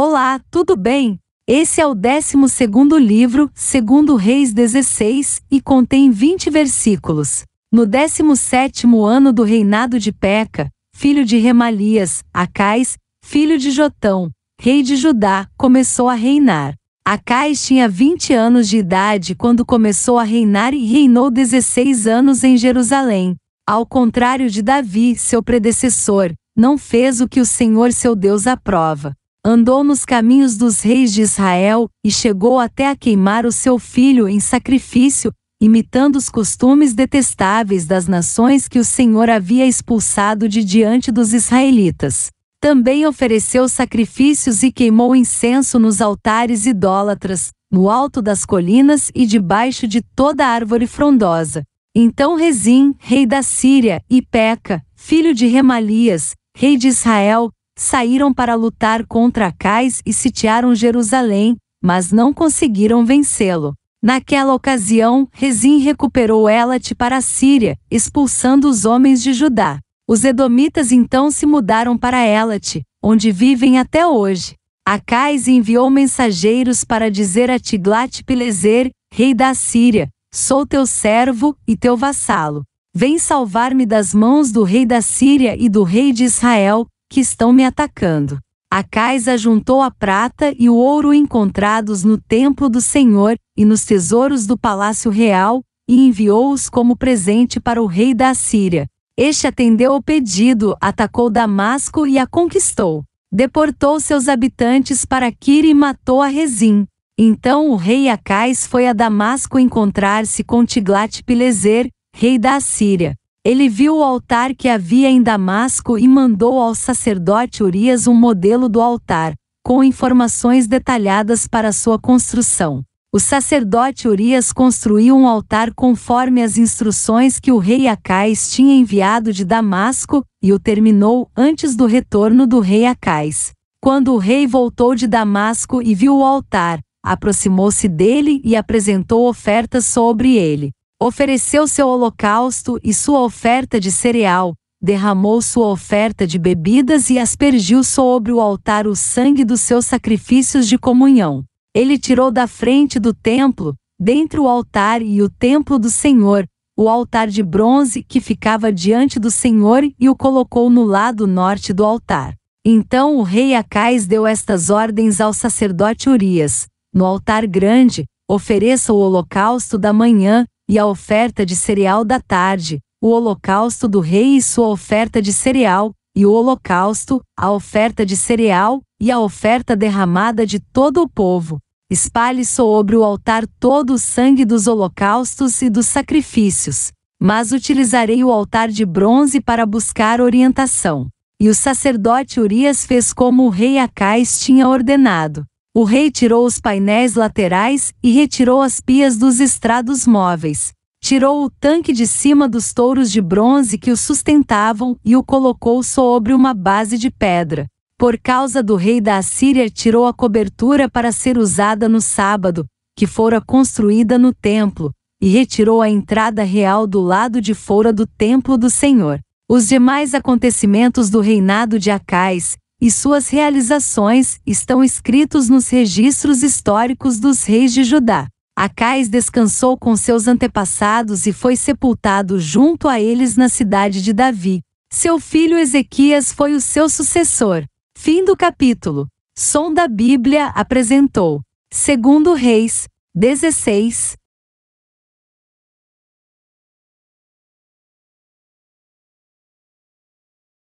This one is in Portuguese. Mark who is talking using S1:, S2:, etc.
S1: Olá, tudo bem? Esse é o 12 livro, segundo Reis 16, e contém 20 versículos. No 17 ano do reinado de Peca, filho de Remalias, Acais, filho de Jotão, rei de Judá, começou a reinar. Acais tinha 20 anos de idade quando começou a reinar e reinou 16 anos em Jerusalém. Ao contrário de Davi, seu predecessor, não fez o que o Senhor seu Deus aprova andou nos caminhos dos reis de Israel, e chegou até a queimar o seu filho em sacrifício, imitando os costumes detestáveis das nações que o Senhor havia expulsado de diante dos israelitas. Também ofereceu sacrifícios e queimou incenso nos altares idólatras, no alto das colinas e debaixo de toda árvore frondosa. Então Rezim, rei da Síria, e Peca, filho de Remalias, rei de Israel, saíram para lutar contra Acais e sitiaram Jerusalém, mas não conseguiram vencê-lo. Naquela ocasião, Rezim recuperou Elat para a Síria, expulsando os homens de Judá. Os edomitas então se mudaram para Elat, onde vivem até hoje. Acais enviou mensageiros para dizer a Tiglat-Pileser, rei da Síria, sou teu servo e teu vassalo. Vem salvar-me das mãos do rei da Síria e do rei de Israel, que estão me atacando. A Cais ajuntou a prata e o ouro encontrados no templo do Senhor e nos tesouros do palácio real, e enviou-os como presente para o rei da Assíria. Este atendeu ao pedido, atacou Damasco e a conquistou. Deportou seus habitantes para Kir e matou a Rezim. Então o rei Acais foi a Damasco encontrar-se com Tiglat-Pileser, rei da Assíria. Ele viu o altar que havia em Damasco e mandou ao sacerdote Urias um modelo do altar, com informações detalhadas para sua construção. O sacerdote Urias construiu um altar conforme as instruções que o rei Acais tinha enviado de Damasco, e o terminou antes do retorno do rei Acais. Quando o rei voltou de Damasco e viu o altar, aproximou-se dele e apresentou ofertas sobre ele. Ofereceu seu holocausto e sua oferta de cereal, derramou sua oferta de bebidas e aspergiu sobre o altar o sangue dos seus sacrifícios de comunhão. Ele tirou da frente do templo, dentre o altar e o templo do Senhor, o altar de bronze que ficava diante do Senhor e o colocou no lado norte do altar. Então o rei Acais deu estas ordens ao sacerdote Urias: No altar grande, ofereça o holocausto da manhã, e a oferta de cereal da tarde, o holocausto do rei e sua oferta de cereal, e o holocausto, a oferta de cereal, e a oferta derramada de todo o povo. Espalhe sobre o altar todo o sangue dos holocaustos e dos sacrifícios. Mas utilizarei o altar de bronze para buscar orientação. E o sacerdote Urias fez como o rei Acais tinha ordenado. O rei tirou os painéis laterais e retirou as pias dos estrados móveis. Tirou o tanque de cima dos touros de bronze que o sustentavam e o colocou sobre uma base de pedra. Por causa do rei da Assíria, tirou a cobertura para ser usada no sábado, que fora construída no templo, e retirou a entrada real do lado de fora do templo do Senhor. Os demais acontecimentos do reinado de Acais, e suas realizações estão escritos nos registros históricos dos reis de Judá. Acais descansou com seus antepassados e foi sepultado junto a eles na cidade de Davi. Seu filho Ezequias foi o seu sucessor. Fim do capítulo. Som da Bíblia apresentou. Segundo Reis, 16,